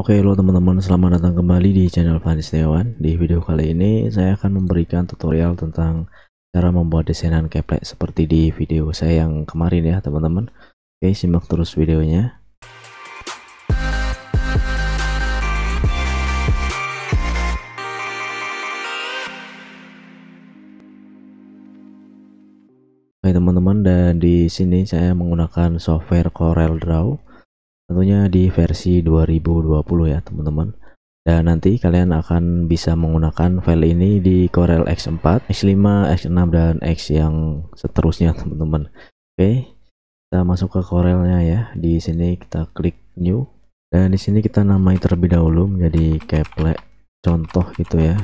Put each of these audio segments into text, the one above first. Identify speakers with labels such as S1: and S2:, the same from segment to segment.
S1: Oke okay, halo teman-teman selamat datang kembali di channel Fani Setiawan Di video kali ini saya akan memberikan tutorial tentang cara membuat desainan keplek seperti di video saya yang kemarin ya teman-teman Oke okay, simak terus videonya Oke okay, teman-teman dan di sini saya menggunakan software Corel Draw tentunya di versi 2020 ya teman-teman dan nanti kalian akan bisa menggunakan file ini di Corel X4, X5, X6 dan X yang seterusnya teman-teman oke kita masuk ke Corelnya ya di sini kita klik new dan di sini kita namai terlebih dahulu menjadi Keple contoh gitu ya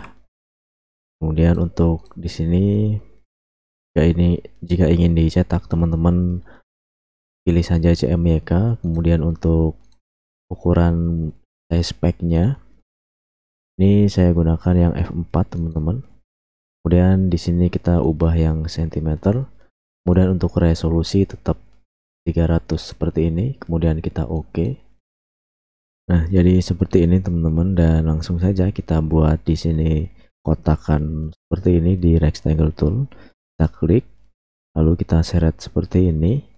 S1: kemudian untuk di sini jika ini jika ingin dicetak teman-teman pilih saja CMYK kemudian untuk ukuran size speknya ini saya gunakan yang f4 teman-teman kemudian di sini kita ubah yang sentimeter kemudian untuk resolusi tetap 300 seperti ini kemudian kita oke nah jadi seperti ini teman-teman dan langsung saja kita buat di sini kotakan seperti ini di rectangle tool kita klik lalu kita seret seperti ini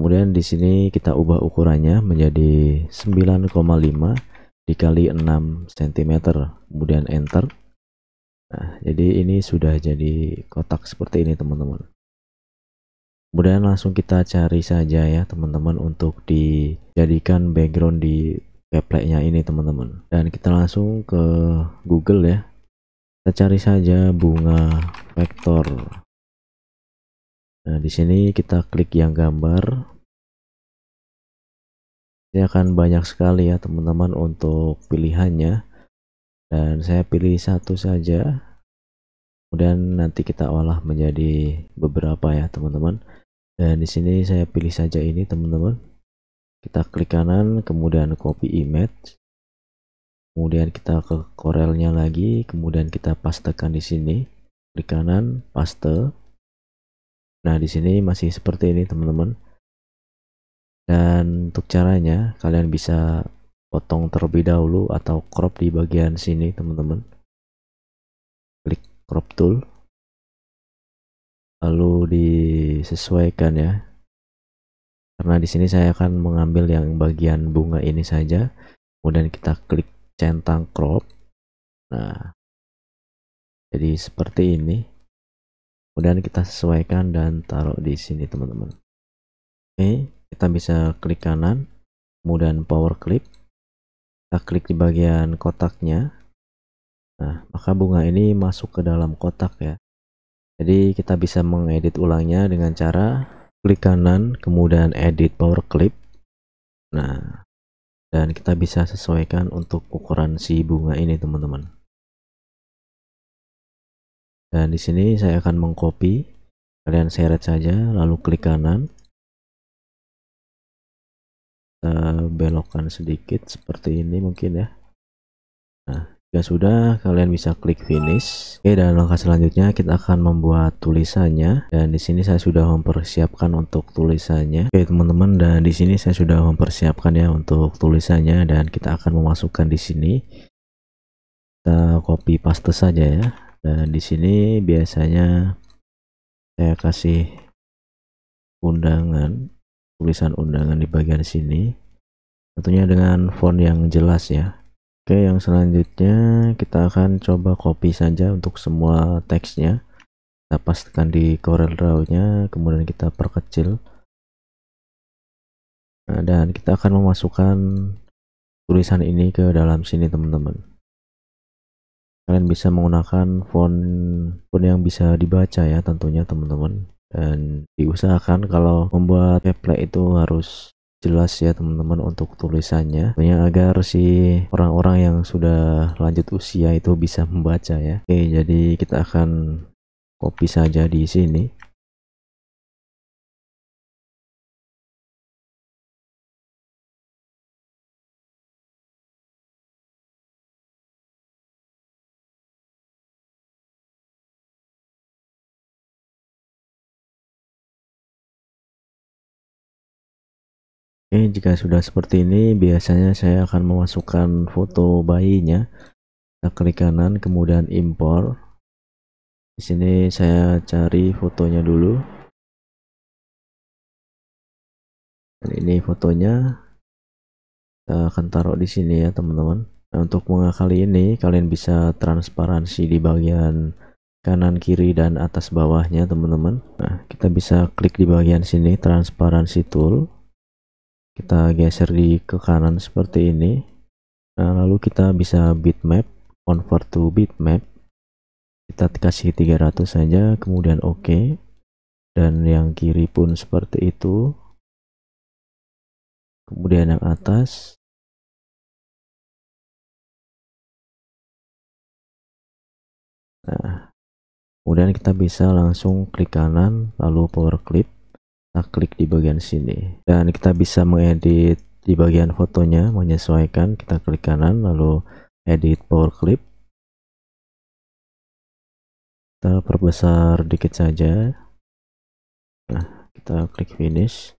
S1: Kemudian di sini kita ubah ukurannya menjadi 9,5 dikali 6 cm. Kemudian enter. Nah, jadi ini sudah jadi kotak seperti ini teman-teman. Kemudian langsung kita cari saja ya teman-teman untuk dijadikan background di gameplay-nya ini teman-teman. Dan kita langsung ke Google ya. Kita cari saja
S2: bunga vektor Nah, di sini kita klik yang gambar. Ini akan banyak sekali ya teman-teman
S1: untuk pilihannya. Dan saya pilih satu saja. Kemudian nanti kita olah menjadi beberapa ya teman-teman. Dan di sini saya pilih saja ini teman-teman. Kita klik kanan, kemudian copy image. Kemudian kita ke Corelnya lagi, kemudian kita pastekan di sini. Klik kanan, paste Nah, di sini masih seperti ini, teman-teman. Dan untuk caranya, kalian bisa potong terlebih dahulu atau crop di bagian sini, teman-teman. Klik crop tool. Lalu disesuaikan ya.
S2: Karena di sini saya akan mengambil yang bagian bunga ini saja. Kemudian kita klik centang crop. Nah, jadi seperti ini kemudian kita sesuaikan dan taruh di sini teman-teman oke
S1: kita bisa klik kanan kemudian power clip kita klik di bagian kotaknya nah maka bunga ini masuk ke dalam kotak ya jadi kita bisa mengedit ulangnya dengan cara klik kanan
S2: kemudian edit power clip nah dan kita bisa sesuaikan untuk ukuran si bunga ini teman-teman
S1: dan di sini saya akan mengcopy. Kalian seret saja, lalu klik kanan.
S2: Kita belokkan sedikit seperti ini mungkin ya. Nah, jika sudah, kalian bisa klik finish. Oke, dan
S1: langkah selanjutnya kita akan membuat tulisannya. Dan di sini saya sudah mempersiapkan untuk tulisannya. Oke, teman-teman, dan di sini saya sudah mempersiapkan ya untuk tulisannya dan kita akan memasukkan di sini. Kita copy paste saja ya. Dan nah, di sini biasanya saya kasih undangan, tulisan undangan di bagian sini. Tentunya dengan font yang jelas ya. Oke, yang selanjutnya kita akan coba copy saja untuk semua teksnya. Kita pastikan di Corel Draw-nya, kemudian kita perkecil.
S2: Nah, dan kita akan memasukkan tulisan ini ke dalam sini teman-teman kalian bisa menggunakan font
S1: font yang bisa dibaca ya tentunya teman-teman dan diusahakan kalau membuat template itu harus jelas ya teman-teman untuk tulisannya hanya agar si orang-orang yang sudah lanjut usia itu bisa membaca ya oke jadi kita
S2: akan copy saja di sini Oke, jika sudah seperti ini, biasanya saya akan
S1: memasukkan foto bayinya. Kita klik kanan, kemudian impor.
S2: Di sini saya cari fotonya dulu. Dan ini fotonya. Kita akan taruh di sini
S1: ya, teman-teman. Nah, untuk mengakali ini, kalian bisa transparansi di bagian kanan kiri dan atas bawahnya, teman-teman. Nah, kita bisa klik di bagian sini transparansi tool kita geser di ke kanan seperti ini nah lalu kita bisa bitmap convert to bitmap kita kasih
S2: 300 saja kemudian oke okay. dan yang kiri pun seperti itu kemudian yang atas nah kemudian kita bisa langsung klik kanan lalu power clip kita nah, klik di
S1: bagian sini dan kita bisa mengedit di bagian fotonya menyesuaikan kita
S2: klik kanan lalu edit power clip kita perbesar dikit saja nah kita klik
S1: finish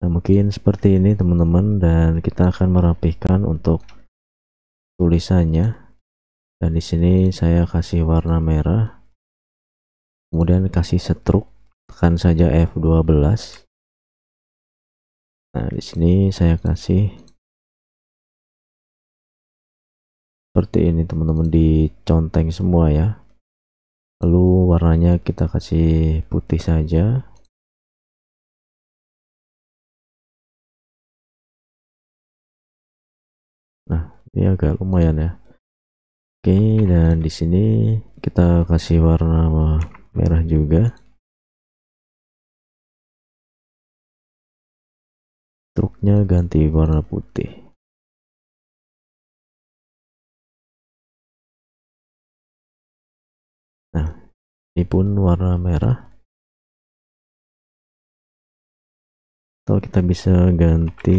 S1: nah mungkin seperti ini teman-teman dan kita akan merapikan untuk tulisannya dan di sini saya kasih warna
S2: merah kemudian kasih setruk tekan saja F12 nah di sini saya kasih seperti ini teman-teman diconteng semua ya lalu warnanya kita kasih putih saja nah ini agak lumayan ya oke dan di sini kita kasih warna merah juga truknya ganti warna putih nah ini pun warna merah atau kita bisa ganti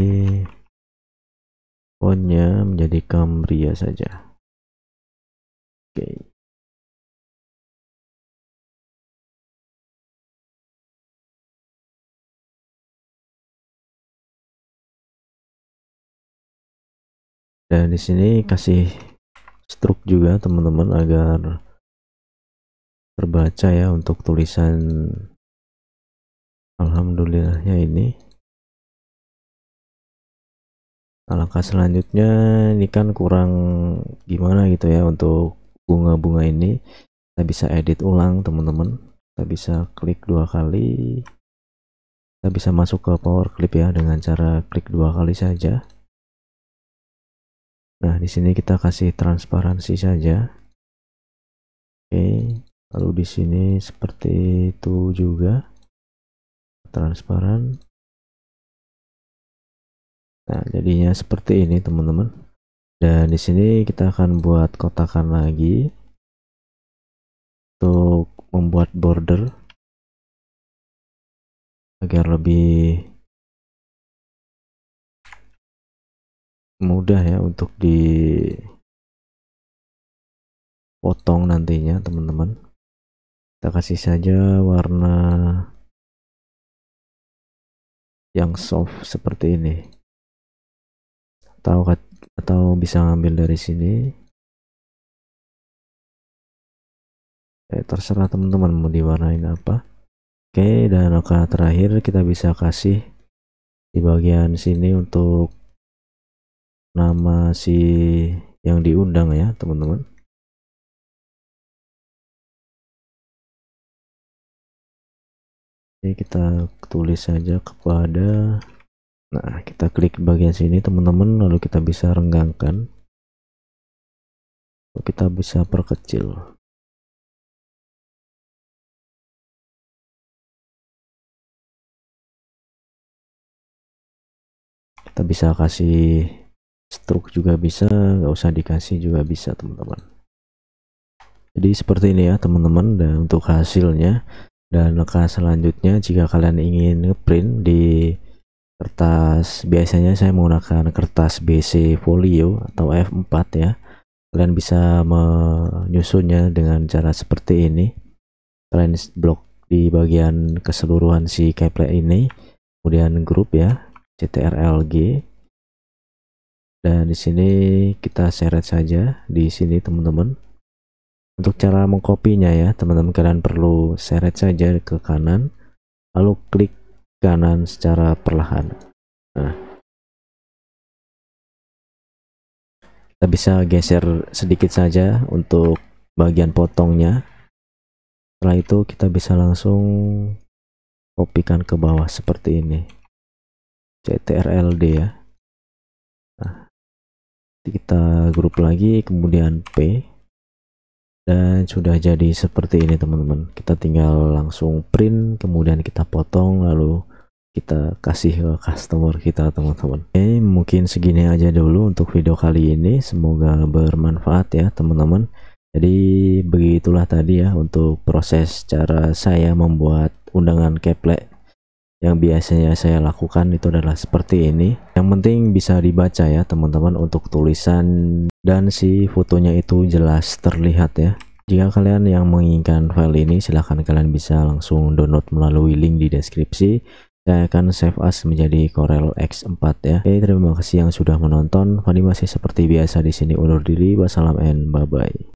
S2: fontnya menjadi Cambria saja oke okay. dan di sini kasih struk juga teman-teman agar terbaca ya untuk tulisan alhamdulillahnya ini Langkah selanjutnya ini kan kurang gimana gitu ya untuk bunga-bunga ini
S1: kita bisa edit ulang teman-teman kita bisa klik dua kali kita bisa masuk ke power clip ya dengan cara klik dua kali saja
S2: Nah, di sini kita kasih transparansi saja. Oke, lalu di sini seperti itu juga transparan. Nah, jadinya seperti ini, teman-teman. Dan di sini kita akan buat kotakan lagi untuk membuat border agar lebih mudah ya untuk dipotong nantinya teman-teman kita kasih saja warna yang soft seperti ini atau atau bisa ngambil dari sini eh, terserah teman-teman mau diwarnain apa oke dan oke terakhir kita bisa kasih di bagian sini untuk nama si yang diundang ya teman-teman Jadi kita tulis saja kepada nah kita klik bagian sini teman-teman lalu kita bisa renggangkan lalu kita bisa perkecil kita bisa kasih stroke juga bisa nggak usah dikasih juga bisa teman-teman jadi seperti ini
S1: ya teman-teman dan untuk hasilnya dan langkah selanjutnya jika kalian ingin ngeprint di kertas biasanya saya menggunakan kertas BC folio atau F4 ya kalian bisa menyusunnya dengan cara seperti ini kalian blok di bagian keseluruhan si caplet ini kemudian grup ya CTRLG dan di sini kita seret saja di sini teman-teman untuk cara mengkopinya
S2: ya teman-teman kalian perlu seret saja ke kanan lalu klik kanan secara perlahan nah kita bisa geser sedikit saja untuk bagian potongnya setelah itu kita bisa langsung kopikan ke bawah seperti ini CTRLD ya kita grup lagi kemudian P dan sudah jadi
S1: seperti ini teman-teman kita tinggal langsung print kemudian kita potong lalu kita kasih ke customer kita teman-teman oke okay, mungkin segini aja dulu untuk video kali ini semoga bermanfaat ya teman-teman jadi begitulah tadi ya untuk proses cara saya membuat undangan keplek yang biasanya saya lakukan itu adalah seperti ini yang penting bisa dibaca ya teman-teman untuk tulisan dan si fotonya itu jelas terlihat ya jika kalian yang menginginkan file ini silahkan kalian bisa langsung download melalui link di deskripsi saya akan save as menjadi Corel X4 ya oke terima kasih yang sudah menonton Fani masih seperti biasa di sini undur diri wassalam and bye bye